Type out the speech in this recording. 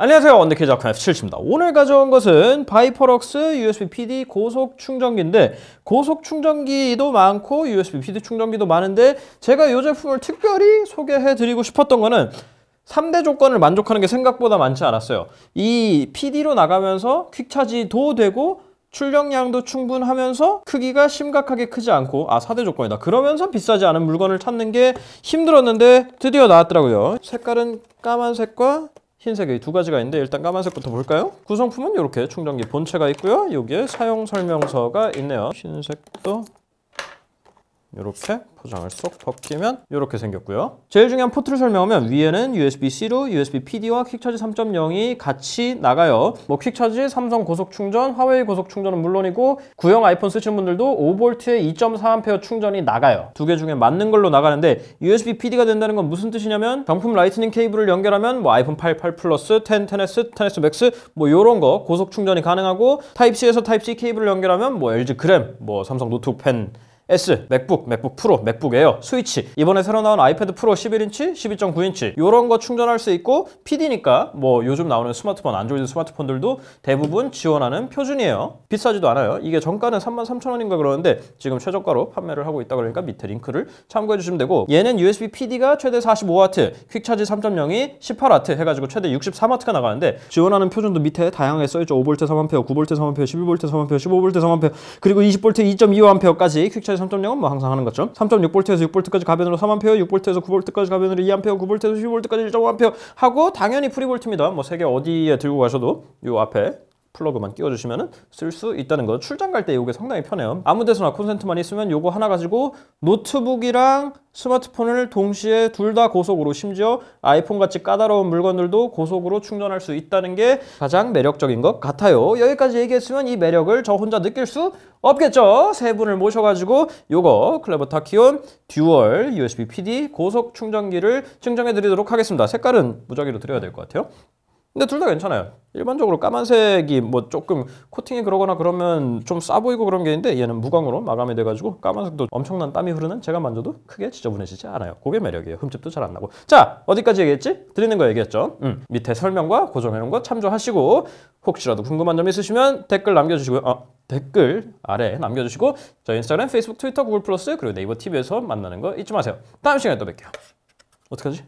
안녕하세요 언더키즈 아카이브 7입니다 오늘 가져온 것은 바이퍼럭스 USB PD 고속 충전기인데 고속 충전기도 많고 USB PD 충전기도 많은데 제가 이 제품을 특별히 소개해드리고 싶었던 거는 3대 조건을 만족하는 게 생각보다 많지 않았어요 이 PD로 나가면서 퀵차지도 되고 출력량도 충분하면서 크기가 심각하게 크지 않고 아 4대 조건이다 그러면서 비싸지 않은 물건을 찾는 게 힘들었는데 드디어 나왔더라고요 색깔은 까만색과 흰색이두 가지가 있는데 일단 까만색부터 볼까요? 구성품은 이렇게 충전기 본체가 있고요. 여기에 사용 설명서가 있네요. 흰색도 이렇게 포장을 쏙 벗기면 이렇게 생겼고요. 제일 중요한 포트를 설명하면 위에는 USB-C로 USB PD와 퀵차지 3.0이 같이 나가요. 뭐 퀵차지, 삼성 고속 충전, 화웨이 고속 충전은 물론이고 구형 아이폰 쓰시는 분들도 5V에 2.4A 충전이 나가요. 두 개 중에 맞는 걸로 나가는데 USB PD가 된다는 건 무슨 뜻이냐면 정품 라이트닝 케이블을 연결하면 뭐 아이폰 8, 8 플러스, 10, 10S, 10S 맥스 뭐 이런 거 고속 충전이 가능하고 타입 C에서 타입 C 케이블을 연결하면 뭐 LG 그램, 뭐 삼성 노트북 펜 S, 맥북, 맥북 프로, 맥북 에어, 스위치 이번에 새로 나온 아이패드 프로 11인치, 12.9인치 이런 거 충전할 수 있고 PD니까 뭐 요즘 나오는 스마트폰, 안드로이드 스마트폰들도 대부분 지원하는 표준이에요 비싸지도 않아요 이게 정가는 33,000원인가 그러는데 지금 최저가로 판매를 하고 있다 그러니까 밑에 링크를 참고해 주시면 되고 얘는 USB PD가 최대 45W, 퀵차지 3.0이 18W 해가지고 최대 63W가 나가는데 지원하는 표준도 밑에 다양하게 써있죠 5V, 3A, 9V, 3A, 11V, 3A, 15V, 3A 그리고 20V, 2.25A까지 퀵차지 3.0은 뭐 항상 하는 것처럼 3.6V에서 6V까지 가변으로 3A, 6V에서 9V까지 가변으로 2A, 9V에서 10V까지 1.5A 하고 당연히 프리볼트입니다. 뭐 세계 어디에 들고 가셔도 이 앞에 플러그만 끼워주시면 쓸 수 있다는 거 출장 갈 때 이게 상당히 편해요 아무 데서나 콘센트만 있으면 이거 하나 가지고 노트북이랑 스마트폰을 동시에 둘 다 고속으로 심지어 아이폰같이 까다로운 물건들도 고속으로 충전할 수 있다는 게 가장 매력적인 것 같아요 여기까지 얘기했으면 이 매력을 저 혼자 느낄 수 없겠죠 세 분을 모셔가지고 이거 클레버타키온 듀얼 USB PD 고속 충전기를 증정해 드리도록 하겠습니다 색깔은 무작위로 드려야 될 것 같아요 근데 둘 다 괜찮아요. 일반적으로 까만색이 뭐 조금 코팅이 그러거나 그러면 좀 싸 보이고 그런 게 있는데 얘는 무광으로 마감이 돼가지고 까만색도 엄청난 땀이 흐르는 제가 만져도 크게 지저분해지지 않아요. 그게 매력이에요. 흠집도 잘 안 나고. 자 어디까지 얘기했지? 드리는 거 얘기했죠. 음, 밑에 설명과 고정해놓은 거 참조하시고 혹시라도 궁금한 점 있으시면 댓글 남겨주시고요. 어, 댓글 아래 남겨주시고 저 인스타그램, 페이스북, 트위터, 구글 플러스 그리고 네이버 TV에서 만나는 거 잊지 마세요. 다음 시간에 또 뵐게요. 어떡하지?